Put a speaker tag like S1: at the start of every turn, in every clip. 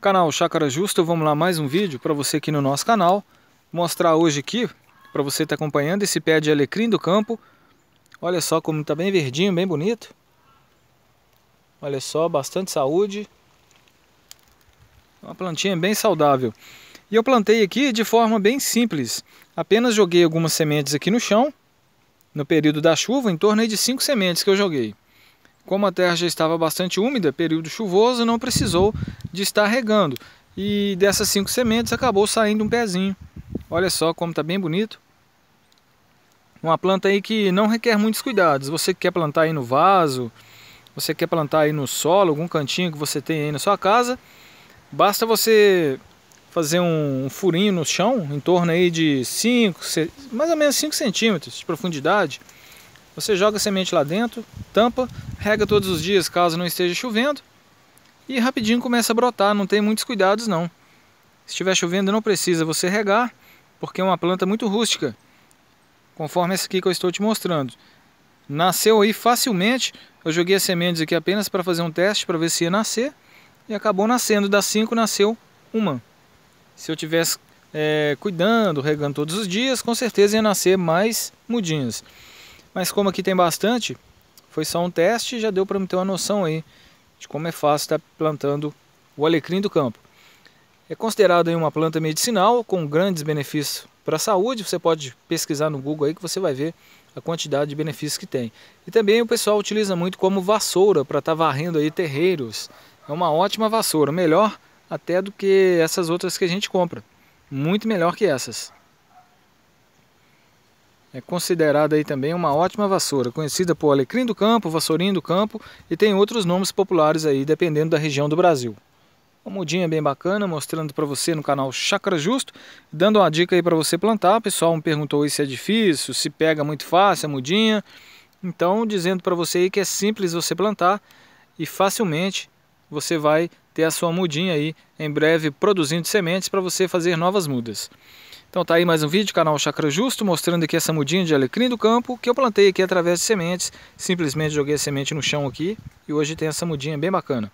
S1: Canal Chácara Justo, vamos lá mais um vídeo para você aqui no nosso canal Mostrar hoje aqui, para você estar tá acompanhando esse pé de alecrim do campo Olha só como está bem verdinho, bem bonito Olha só, bastante saúde Uma plantinha bem saudável E eu plantei aqui de forma bem simples Apenas joguei algumas sementes aqui no chão No período da chuva, em torno de 5 sementes que eu joguei como a terra já estava bastante úmida, período chuvoso, não precisou de estar regando. E dessas cinco sementes acabou saindo um pezinho. Olha só como está bem bonito. Uma planta aí que não requer muitos cuidados. Você quer plantar aí no vaso, você quer plantar aí no solo, algum cantinho que você tem aí na sua casa, basta você fazer um furinho no chão, em torno aí de 5, mais ou menos 5 centímetros de profundidade, você joga semente lá dentro, tampa, rega todos os dias caso não esteja chovendo e rapidinho começa a brotar, não tem muitos cuidados não. Se estiver chovendo não precisa você regar, porque é uma planta muito rústica, conforme essa aqui que eu estou te mostrando. Nasceu aí facilmente, eu joguei as sementes aqui apenas para fazer um teste para ver se ia nascer e acabou nascendo, das cinco nasceu uma. Se eu tivesse é, cuidando, regando todos os dias, com certeza ia nascer mais mudinhas. Mas como aqui tem bastante, foi só um teste já deu para me ter uma noção aí de como é fácil estar tá plantando o alecrim do campo. É considerado uma planta medicinal com grandes benefícios para a saúde. Você pode pesquisar no Google aí que você vai ver a quantidade de benefícios que tem. E também o pessoal utiliza muito como vassoura para estar tá varrendo aí terreiros. É uma ótima vassoura, melhor até do que essas outras que a gente compra. Muito melhor que essas é considerada aí também uma ótima vassoura, conhecida por alecrim do campo, vassourinho do campo e tem outros nomes populares aí, dependendo da região do Brasil. Uma mudinha bem bacana, mostrando para você no canal Chácara Justo, dando uma dica aí para você plantar. O pessoal me perguntou aí se é difícil, se pega muito fácil a mudinha. Então, dizendo para você aí que é simples você plantar e facilmente você vai ter a sua mudinha aí em breve produzindo sementes para você fazer novas mudas. Então tá aí mais um vídeo, do canal Chakra Justo, mostrando aqui essa mudinha de alecrim do campo que eu plantei aqui através de sementes. Simplesmente joguei a semente no chão aqui e hoje tem essa mudinha bem bacana.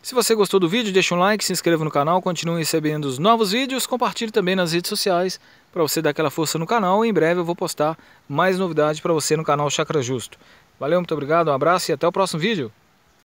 S1: Se você gostou do vídeo, deixa um like, se inscreva no canal, continue recebendo os novos vídeos, compartilhe também nas redes sociais para você dar aquela força no canal e em breve eu vou postar mais novidades para você no canal Chakra Justo. Valeu, muito obrigado, um abraço e até o próximo vídeo.